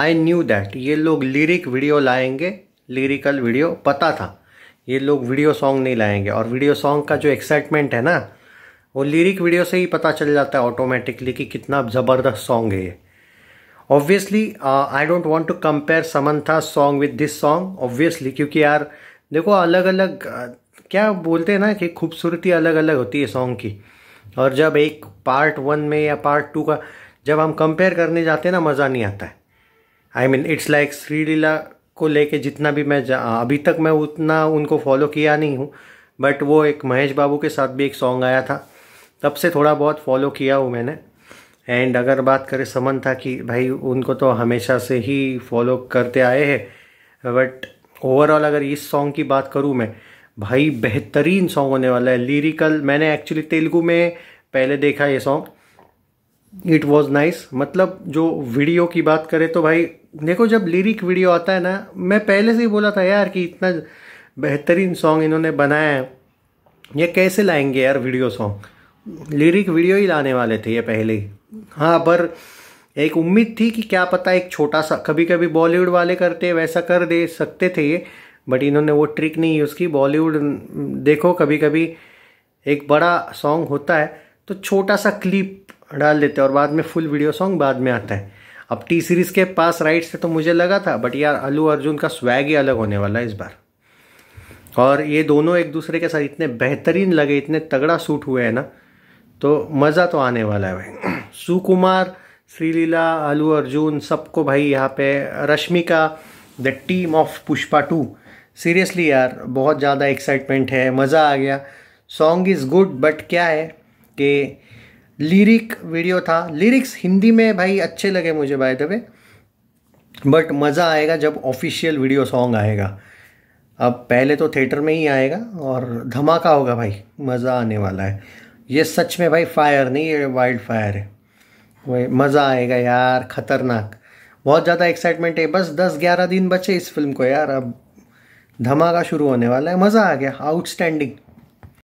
I knew that ये लोग lyric video लाएंगे लिरिकल वीडियो पता था ये लोग वीडियो सॉन्ग नहीं लाएंगे और वीडियो सॉन्ग का जो एक्साइटमेंट है ना वो लिरिक वीडियो से ही पता चल जाता है ऑटोमेटिकली कि कितना ज़बरदस्त सॉन्ग है ये obviously I don't want to compare Samantha song with this song obviously क्योंकि यार देखो अलग अलग uh, क्या बोलते हैं ना कि खूबसूरती अलग अलग होती है सॉन्ग की और जब एक पार्ट वन में या पार्ट टू का जब हम कंपेयर करने जाते हैं ना मज़ा नहीं आता है I mean it's like Sree Leela को लेके जितना भी मैं अभी तक मैं उतना उनको फॉलो किया नहीं हूँ बट वो एक महेश बाबू के साथ भी एक सॉन्ग आया था तब से थोड़ा बहुत फॉलो किया हूँ मैंने एंड अगर बात करें समन था कि भाई उनको तो हमेशा से ही फॉलो करते आए हैं बट ओवरऑल अगर इस सॉन्ग की बात करूँ मैं भाई बेहतरीन सॉन्ग होने वाला है लिरिकल मैंने एक्चुअली तेलुगु में पहले देखा ये सॉन्ग इट वॉज नाइस मतलब जो वीडियो की बात करें तो भाई देखो जब लिरिक वीडियो आता है ना मैं पहले से ही बोला था यार कि इतना बेहतरीन सॉन्ग इन्होंने बनाया है ये कैसे लाएंगे यार वीडियो सॉन्ग लिरिक वीडियो ही लाने वाले थे ये पहले ही हाँ पर एक उम्मीद थी कि क्या पता एक छोटा सा कभी कभी बॉलीवुड वाले करते वैसा कर दे सकते थे ये बट इन्होंने वो ट्रिक नहीं यूज़ की बॉलीवुड देखो कभी कभी एक बड़ा सॉन्ग होता है तो छोटा सा क्लिप डाल देते हैं और बाद में फुल वीडियो सॉन्ग बाद में आता है अब टी सीरीज़ के पास राइट्स से तो मुझे लगा था बट यार अलू अर्जुन का स्वैग ही अलग होने वाला है इस बार और ये दोनों एक दूसरे के साथ इतने बेहतरीन लगे इतने तगड़ा सूट हुए हैं ना तो मज़ा तो आने वाला है भाई सुकुमार श्रीलीला अलू अर्जुन सबको भाई यहाँ पे Rashmika the team of Pushpa two seriously यार बहुत ज़्यादा एक्साइटमेंट है मज़ा आ गया सॉन्ग इज़ गुड बट क्या है कि लिरिक वीडियो था लिरिक्स हिंदी में भाई अच्छे लगे मुझे बाय दबे बट मज़ा आएगा जब ऑफिशियल वीडियो सॉन्ग आएगा अब पहले तो थिएटर में ही आएगा और धमाका होगा भाई मज़ा आने वाला है ये सच में भाई फायर नहीं ये वाइल्ड फायर है वही मज़ा आएगा यार ख़तरनाक बहुत ज़्यादा एक्साइटमेंट है बस दस ग्यारह दिन बचे इस फिल्म को यार अब धमाका शुरू होने वाला है मज़ा आ गया आउटस्टैंडिंग